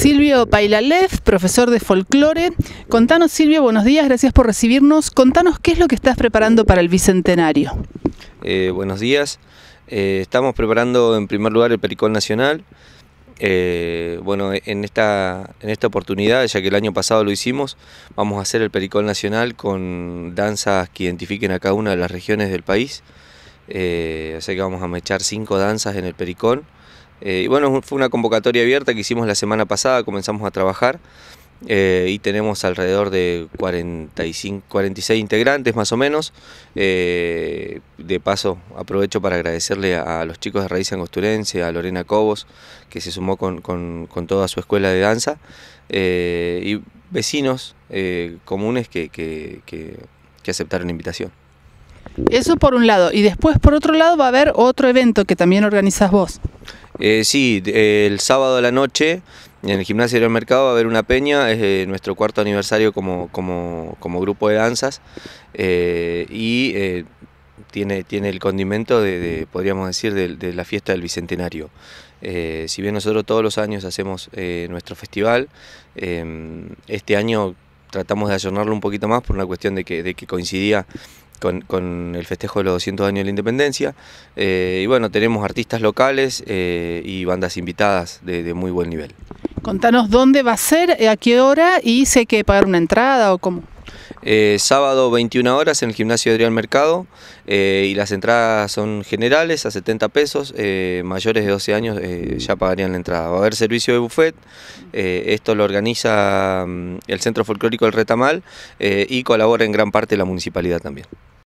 Silvio Pailalev, profesor de folclore. Contanos, Silvio, buenos días, gracias por recibirnos. Contanos qué es lo que estás preparando para el Bicentenario. Eh, buenos días. Eh, estamos preparando en primer lugar el Pericol Nacional. Eh, bueno, en esta, en esta oportunidad, ya que el año pasado lo hicimos, vamos a hacer el Pericol Nacional con danzas que identifiquen a cada una de las regiones del país. así que vamos a mechar cinco danzas en el Pericol, eh, bueno, fue una convocatoria abierta que hicimos la semana pasada, comenzamos a trabajar eh, y tenemos alrededor de 45, 46 integrantes más o menos. Eh, de paso, aprovecho para agradecerle a, los chicos de Raíz Angosturense, a Lorena Cobos, que se sumó con, toda su escuela de danza, y vecinos comunes que aceptaron la invitación. Eso por un lado. Y después, por otro lado, va a haber otro evento que también organizas vos. Eh, sí, el sábado a la noche en el gimnasio del mercado va a haber una peña, es eh, nuestro cuarto aniversario como, grupo de danzas eh, y tiene, tiene el condimento de, podríamos decir, de, la fiesta del Bicentenario. si bien nosotros todos los años hacemos nuestro festival, em, este año tratamos de ayornarlo un poquito más por una cuestión de que, de que coincidía con, el festejo de los 200 años de la independencia. Eh, y bueno, tenemos artistas locales eh, y bandas invitadas de, muy buen nivel. Contanos dónde va a ser, eh, a qué hora y si hay que pagar una entrada o cómo. sábado 21 horas en el gimnasio Adrián Mercado y las entradas son generales a 70 pesos, mayores de 12 años ya pagarían la entrada. Va a haber servicio de buffet, esto lo organiza mm, el Centro Folclórico del Retamal y colabora en gran parte la municipalidad también.